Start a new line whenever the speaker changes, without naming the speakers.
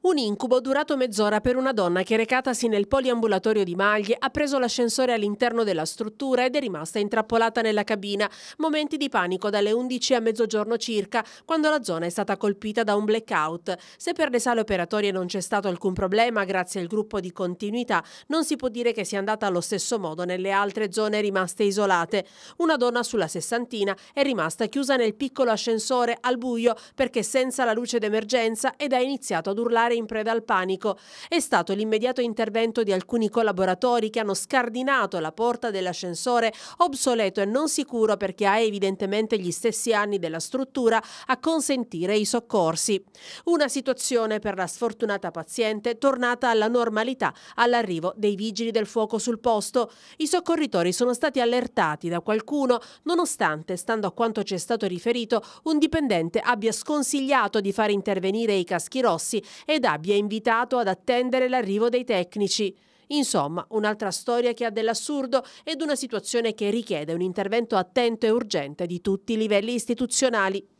Un incubo durato mezz'ora per una donna che recatasi nel poliambulatorio di Maglie ha preso l'ascensore all'interno della struttura ed è rimasta intrappolata nella cabina. Momenti di panico dalle 11 a mezzogiorno circa, quando la zona è stata colpita da un blackout. Se per le sale operatorie non c'è stato alcun problema grazie al gruppo di continuità, non si può dire che sia andata allo stesso modo nelle altre zone rimaste isolate. Una donna sulla sessantina è rimasta chiusa nel piccolo ascensore al buio perché senza la luce d'emergenza ed ha iniziato ad urlare parlare in preda al panico è stato l'immediato intervento di alcuni collaboratori che hanno scardinato la porta dell'ascensore obsoleto e non sicuro perché ha evidentemente gli stessi anni della struttura a consentire i soccorsi. Una situazione per la sfortunata paziente tornata alla normalità all'arrivo dei vigili del fuoco sul posto. I soccorritori sono stati allertati da qualcuno nonostante, stando a quanto ci è stato riferito, un dipendente abbia sconsigliato di far intervenire i caschi rossi ed abbia invitato ad attendere l'arrivo dei tecnici. Insomma, un'altra storia che ha dell'assurdo ed una situazione che richiede un intervento attento e urgente di tutti i livelli istituzionali.